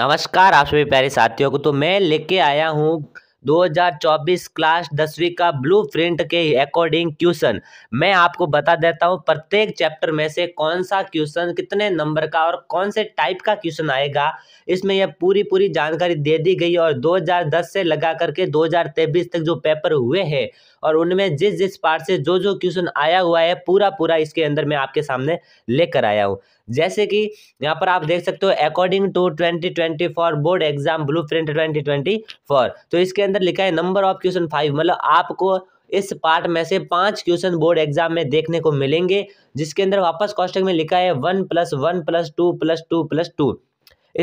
नमस्कार आप सभी प्यारे साथियों को तो मैं लेके आया हूँ 2024 क्लास दसवीं का ब्लू प्रिंट के अकॉर्डिंग क्वेश्चन मैं आपको बता देता हूँ प्रत्येक चैप्टर में से कौन सा क्वेश्चन कितने नंबर का और कौन से टाइप का क्वेश्चन आएगा इसमें यह पूरी पूरी जानकारी दे दी गई और 2010 से लगा करके दो तक जो पेपर हुए हैं और उनमें जिस जिस पार्ट से जो जो क्वेश्चन आया हुआ है पूरा पूरा इसके अंदर मैं आपके सामने लेकर आया हूँ जैसे कि यहाँ पर आप देख सकते हो according to twenty twenty four board exam blueprint twenty twenty four तो इसके अंदर लिखा है नंबर ऑफ क्वेश्चन फाइव मतलब आपको इस पार्ट में से पांच क्वेश्चन बोर्ड एग्जाम में देखने को मिलेंगे जिसके अंदर वापस कॉस्टक में लिखा है one plus one plus two plus two plus two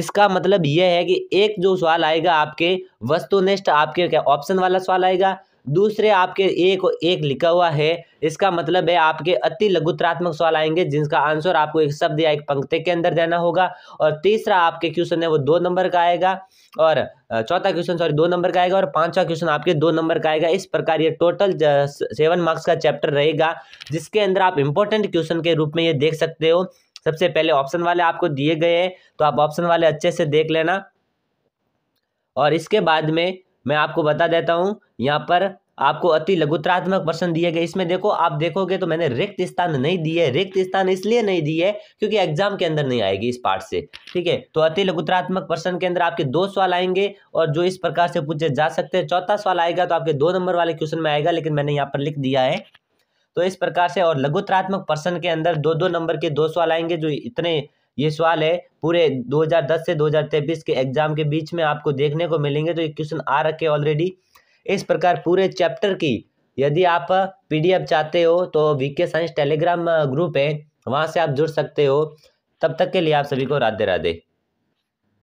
इसका मतलब यह है कि एक जो सवाल आएगा आपके वस्तुनिष्ठ आपके क्या ऑप्शन वाला सवाल आएगा दूसरे आपके एक एक लिखा हुआ है इसका मतलब है आपके अति लघुत्रात्मक सवाल आएंगे जिनका आंसर आपको एक शब्द या एक पंक्ति के अंदर देना होगा और तीसरा आपके क्वेश्चन है वो दो नंबर का आएगा और चौथा क्वेश्चन सॉरी दो नंबर का आएगा और पांचवा क्वेश्चन आपके दो नंबर का आएगा इस प्रकार ये टोटल सेवन मार्क्स का चैप्टर रहेगा जिसके अंदर आप इंपॉर्टेंट क्वेश्चन के रूप में ये देख सकते हो सबसे पहले ऑप्शन वाले आपको दिए गए हैं तो आप ऑप्शन वाले अच्छे से देख लेना और इसके बाद में मैं आपको बता देता हूँ यहाँ पर आपको अति लघुत्रात्मक प्रश्न दिए गए इसमें देखो आप देखोगे तो मैंने रिक्त स्थान नहीं दिए रिक्त स्थान इसलिए नहीं दिए क्योंकि एग्जाम के अंदर नहीं आएगी इस पार्ट से ठीक है तो अति लघुत्रात्मक प्रश्न के अंदर आपके दो सवाल आएंगे और जो इस प्रकार से पूछे जा सकते हैं चौथा सवाल आएगा तो आपके दो नंबर वाले क्वेश्चन में आएगा लेकिन मैंने यहाँ पर लिख दिया है तो इस प्रकार से और लघुत्रात्मक प्रश्न के अंदर दो दो नंबर के दो सवाल आएंगे जो इतने ये सवाल है पूरे 2010 से 2023 के एग्जाम के बीच में आपको देखने को मिलेंगे तो ये क्वेश्चन आ रखे ऑलरेडी इस प्रकार पूरे चैप्टर की यदि आप पीडीएफ चाहते हो तो वीके साइंस टेलीग्राम ग्रुप है वहाँ से आप जुड़ सकते हो तब तक के लिए आप सभी को राधे राधे